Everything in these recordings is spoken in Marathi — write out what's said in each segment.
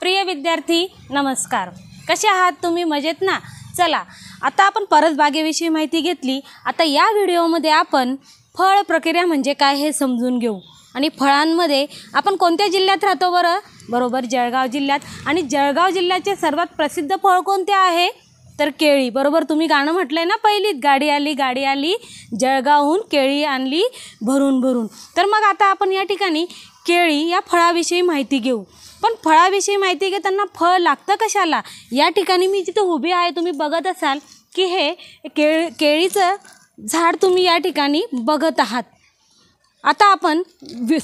प्रिय विद्यार्थी नमस्कार कसे आहात तुम्ही मजेत ना चला आता आपण परत बागेविषयी माहिती घेतली आता या व्हिडिओमध्ये आपण फळ प्रक्रिया म्हणजे काय हे समजून घेऊ आणि फळांमध्ये आपण कोणत्या जिल्ह्यात राहतो बरं बरोबर जळगाव जिल्ह्यात आणि जळगाव जिल्ह्याचे सर्वात प्रसिद्ध फळ कोणते आहे तर केळी बरोबर तुम्ही गाणं म्हटलं आहे ना पहिलीत गाडी आली गाडी आली जळगावहून केळी आणली भरून भरून तर मग आता आपण या ठिकाणी केळी या फळाविषयी माहिती घेऊ पण फळाविषयी माहिती घेताना फळ लागतं कशाला या ठिकाणी मी जिथं उभी आहे तुम्ही बघत असाल की हे केळ केळीचं झाड तुम्ही या ठिकाणी बघत आहात आता आपण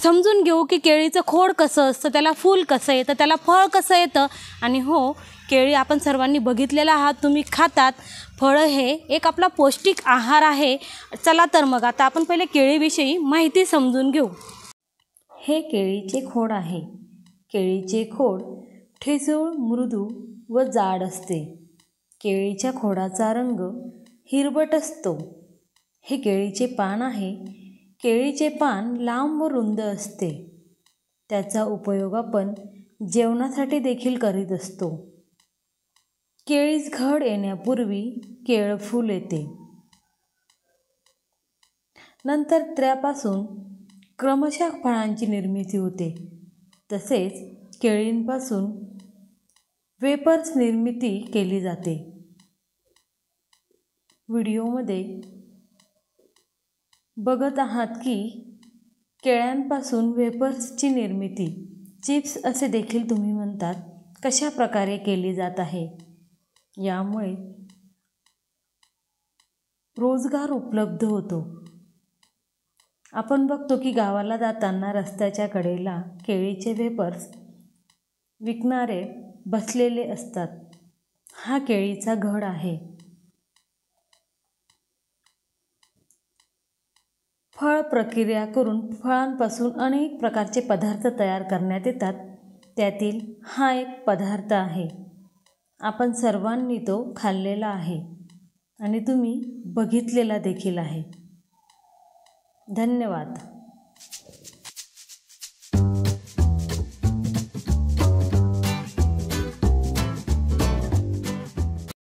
समजून घेऊ की केळीचं खोड कसं असतं त्याला फूल कसं येतं त्याला फळ कसं येतं आणि हो केळी आपण सर्वांनी बघितलेलं आहात तुम्ही खातात फळं हे एक आपला पौष्टिक आहार आहे चला तर मग आता आपण पहिले केळीविषयी माहिती समजून घेऊ हे केळीचे खोड आहे केळीचे खोड ठेजूळ मृदू व जाड असते केळीच्या खोडाचा रंग हिरबट असतो हे केळीचे पान आहे केळीचे पान लांब व रुंद असते त्याचा उपयोग आपण जेवणासाठी देखील करीत असतो केळीस घड येण्यापूर्वी केळफूल येते नंतर त्यापासून क्रमशः फळांची निर्मिती होते तसेच केळींपासून वेपर्स निर्मिती केली जाते व्हिडिओमध्ये बघत आहात की केळ्यांपासून वेपर्सची निर्मिती चिप्स असे देखील तुम्ही म्हणतात कशा प्रकारे केली जात आहे यामुळे रोजगार उपलब्ध होतो आपण बघतो की गावाला जाताना रस्त्याच्या कडेला केळीचे वेपर्स विकणारे बसलेले असतात हा केळीचा घड आहे फळ प्रक्रिया करून फळांपासून अनेक प्रकारचे पदार्थ तयार करण्यात येतात त्यातील हा एक पदार्थ आहे आपण सर्वांनी तो खाल्लेला आहे आणि तुम्ही बघितलेला देखील आहे धन्यवाद